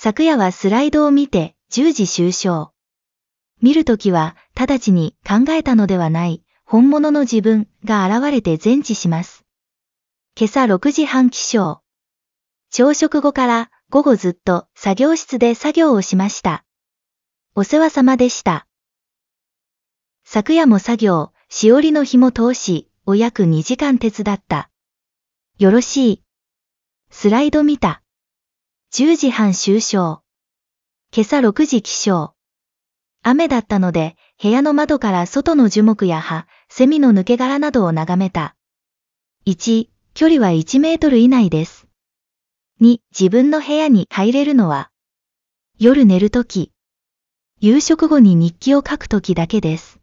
昨夜はスライドを見て10時終章。見るときは直ちに考えたのではない本物の自分が現れて全置します。今朝6時半起床。朝食後から午後ずっと作業室で作業をしました。お世話様でした。昨夜も作業、しおりの日も通しお約2時間手伝った。よろしい。スライド見た。10時半終章。今朝6時起床。雨だったので、部屋の窓から外の樹木や葉、セミの抜け殻などを眺めた。1、距離は1メートル以内です。2、自分の部屋に入れるのは、夜寝るとき、夕食後に日記を書くときだけです。